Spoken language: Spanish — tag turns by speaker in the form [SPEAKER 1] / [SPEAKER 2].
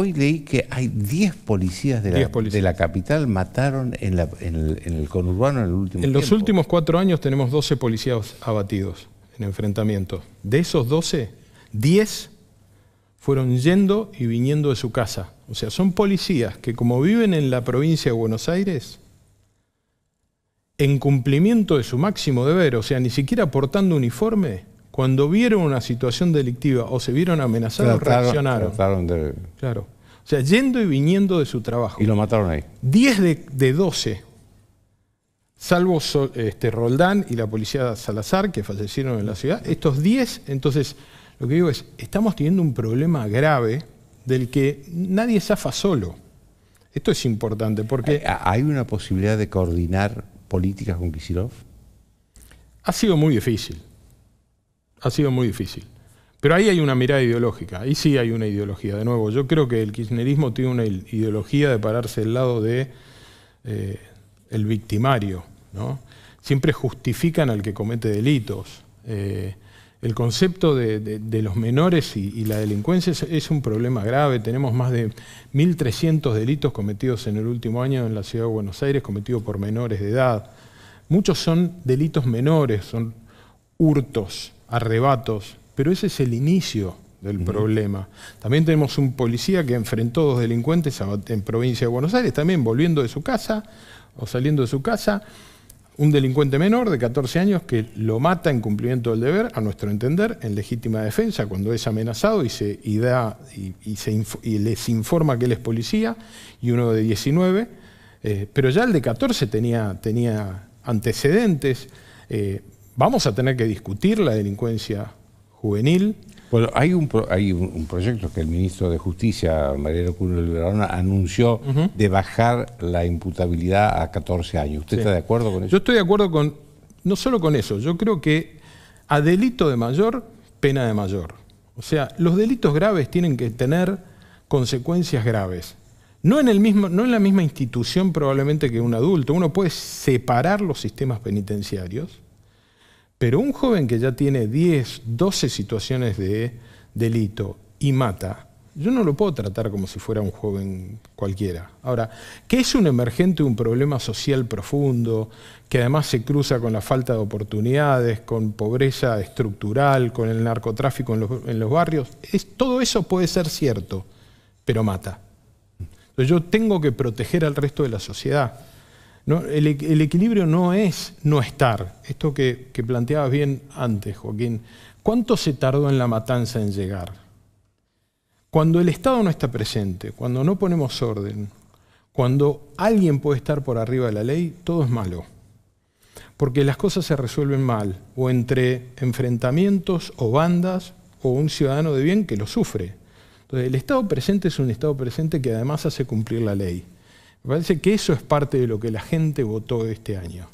[SPEAKER 1] Hoy leí que hay 10 policías, de, la, capital mataron en, el, conurbano en el último En los
[SPEAKER 2] últimos cuatro años tenemos 12 policías abatidos en enfrentamientos. De esos 12, 10 fueron yendo y viniendo de su casa. O sea, son policías que como viven en la provincia de Buenos Aires, en cumplimiento de su máximo deber, o sea, ni siquiera portando uniforme, cuando vieron una situación delictiva o se vieron amenazados, reaccionaron. Claro. O sea, yendo y viniendo de su trabajo. Y lo mataron ahí. 10 de, 12, salvo este, Roldán y la policía Salazar, que fallecieron en la ciudad, estos 10, entonces, lo que digo es, estamos teniendo un problema grave del que nadie zafa solo. Esto es importante porque... Eh, ¿Hay una posibilidad de coordinar políticas con Kisilov? Ha sido muy difícil ha sido muy difícil. Pero ahí hay una mirada ideológica, ahí sí hay una ideología. De nuevo, yo creo que el kirchnerismo tiene una ideología de pararse al lado de eh, el victimario, ¿no? Siempre justifican al que comete delitos. Eh, el concepto de, los menores y, la delincuencia es, un problema grave. Tenemos más de 1.300 delitos cometidos en el último año en la ciudad de Buenos Aires, cometidos por menores de edad. Muchos son delitos menores, son hurtos, arrebatos, pero ese es el inicio del problema. También tenemos un policía que enfrentó dos delincuentes en provincia de Buenos Aires, también volviendo de su casa o saliendo de su casa, un delincuente menor de 14 años que lo mata en cumplimiento del deber, a nuestro entender, en legítima defensa, cuando es amenazado y, se, les informa que él es policía, y uno de 19, eh, pero ya el de 14 tenía, tenía antecedentes. Eh, vamos a tener que discutir la delincuencia juvenil.
[SPEAKER 1] Bueno, hay un, proyecto que el ministro de Justicia, Mariano de Verona,
[SPEAKER 2] anunció
[SPEAKER 1] de bajar la imputabilidad a 14 años. ¿Usted está de acuerdo con eso?
[SPEAKER 2] Yo estoy de acuerdo con, no solo con eso, yo creo que a delito de mayor, pena de mayor. O sea, los delitos graves tienen que tener consecuencias graves. No en, el mismo, no en la misma institución probablemente que un adulto. Uno puede separar los sistemas penitenciarios pero un joven que ya tiene 10, 12 situaciones de delito y mata, yo no lo puedo tratar como si fuera un joven cualquiera. Ahora, que es un emergente, un problema social profundo, que además se cruza con la falta de oportunidades, con pobreza estructural, con el narcotráfico en los, barrios, es, todo eso puede ser cierto, pero mata. Entonces yo tengo que proteger al resto de la sociedad el, equilibrio no es no estar, esto que, que planteabas bien antes, Joaquín. ¿Cuánto se tardó en la matanza en llegar? Cuando el Estado no está presente, cuando no ponemos orden, cuando alguien puede estar por arriba de la ley, todo es malo. Porque las cosas se resuelven mal, o entre enfrentamientos o bandas, o un ciudadano de bien que lo sufre. Entonces, el Estado presente es un Estado presente que además hace cumplir la ley. Me parece que eso es parte de lo que la gente votó este año.